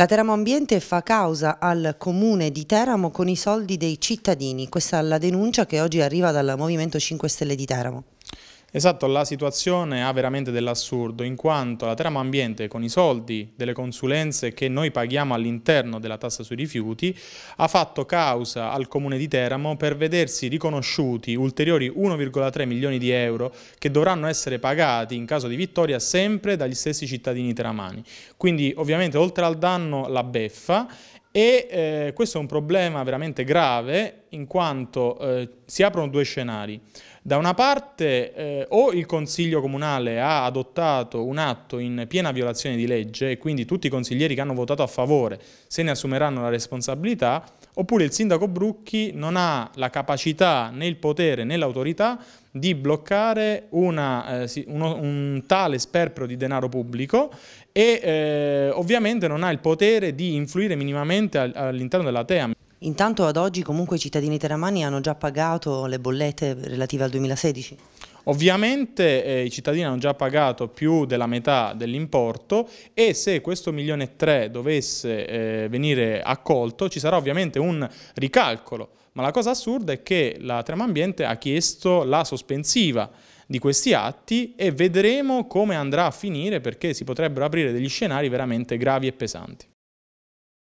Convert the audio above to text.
La Teramo Ambiente fa causa al comune di Teramo con i soldi dei cittadini. Questa è la denuncia che oggi arriva dal Movimento 5 Stelle di Teramo. Esatto, la situazione ha veramente dell'assurdo, in quanto la Teramo ambiente con i soldi delle consulenze che noi paghiamo all'interno della tassa sui rifiuti ha fatto causa al comune di Teramo per vedersi riconosciuti ulteriori 1,3 milioni di euro che dovranno essere pagati in caso di vittoria sempre dagli stessi cittadini teramani. Quindi ovviamente oltre al danno la beffa e eh, questo è un problema veramente grave in quanto eh, si aprono due scenari. Da una parte eh, o il Consiglio Comunale ha adottato un atto in piena violazione di legge e quindi tutti i consiglieri che hanno votato a favore se ne assumeranno la responsabilità, oppure il sindaco Brucchi non ha la capacità né il potere né l'autorità di bloccare una, eh, uno, un tale sperpero di denaro pubblico e eh, ovviamente non ha il potere di influire minimamente all'interno della TEAM. Intanto ad oggi comunque i cittadini teramani hanno già pagato le bollette relative al 2016? Ovviamente eh, i cittadini hanno già pagato più della metà dell'importo e se questo milione e tre dovesse eh, venire accolto ci sarà ovviamente un ricalcolo. Ma la cosa assurda è che la Ambiente ha chiesto la sospensiva di questi atti e vedremo come andrà a finire perché si potrebbero aprire degli scenari veramente gravi e pesanti.